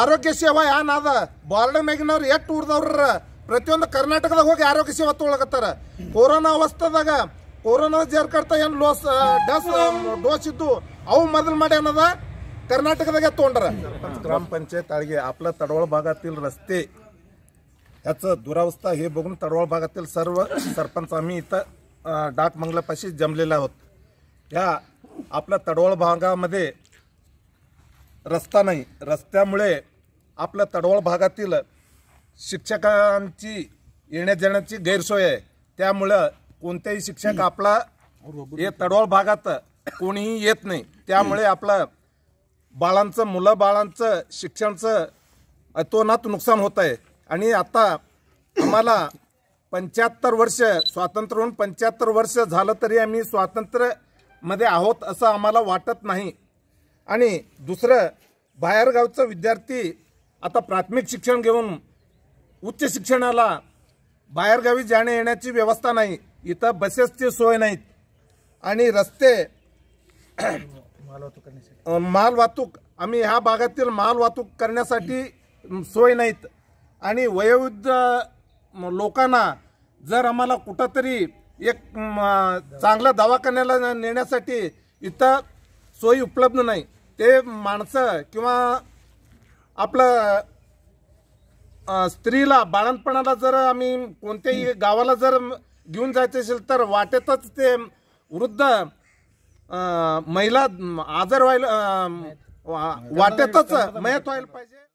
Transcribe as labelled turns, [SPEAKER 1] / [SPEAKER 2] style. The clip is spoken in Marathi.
[SPEAKER 1] ಆರೋಗ್ಯ ಸೇವಾ ಏನ್ ಅದ ಬಾರ್ಡರ್ ಮ್ಯಾಗಿನವ್ರು ಎಷ್ಟು ಊರ್ದವ್ರ ಪ್ರತಿಯೊಂದು ಕರ್ನಾಟಕದಾಗ ಹೋಗಿ ಆರೋಗ್ಯ ಸೇವಾ ತೊಗೊಳಕತ್ತಾರ ಕೊರೋನಾ ಅವಸ್ಥಾದಾಗ ಕೊರೋನಾ ಜೇರ್ಕರ್ತ ಏನು ಲೋಸ್ ಡಸ್ ಡೋಸ್ ಇದ್ದು ಅವು ಮೊದಲು ಮಾಡಿ ಅನ್ನೋದ ಕರ್ನಾಟಕದಾಗ ತೊಗೊಂಡ್ರ ಗ್ರಾಮ ಪಂಚಾಯತ್ ಅಳಿಗೆ ರಸ್ತೆ ಹೆಚ್ಚ भागातील ಹೇ ಬಗ್ನ ತಡವಳ ಭಾಗ ಆತಿಲ್ ಸರ್ವ ಸರ್ಪಂಚ ಸ್ವಾಮಿ ಇತ್ತ ಡಾಕ್ ಮಂಗ್ಲ ಪಶಿ मंगलापाशी ಹೊತ್ತು ಯಾ ಅಪ್ಲ ತಡವಳ ಭಾಗ ಮದೇ रस्ता नाही रस्त्यामुळे आपल्या तडवळ भागातील शिक्षकांची येण्या जाण्याची गैरसोय आहे त्यामुळं कोणत्याही शिक्षक आपला हे तडवळ भागात कोणीही येत नाही त्यामुळे आपलं बाळांचं मुलं बाळांचं शिक्षणचं अतोनात नुकसान होत आहे आणि आता आम्हाला पंच्याहत्तर वर्ष स्वातंत्र्य होऊन पंच्याहत्तर वर्ष झालं तरी आम्ही स्वातंत्र्यमध्ये आहोत असं आम्हाला वाटत नाही आणि दुसरं बाहेरगावचं विद्यार्थी आता प्राथमिक शिक्षण घेऊन उच्च शिक्षणाला बाहेरगावी जाणे येण्याची व्यवस्था नाही इथं बसेसची सोय नाहीत आणि रस्ते माल वाहतूक आम्ही ह्या भागातील माल वाहतूक करण्यासाठी सोय नाहीत आणि वयोवृद्ध लोकांना जर आम्हाला कुठंतरी एक चांगला दवाखान्याला नेण्यासाठी इथं सोयी उपलब्ध नाही ते माणसं किंवा आपलं स्त्रीला बाळणपणाला जर आम्ही कोणत्याही गावाला जर घेऊन जायचं असेल तर वाटेतच ते वृद्ध महिला आजार व्हायला वाटेतच मयत व्हायला पाहिजे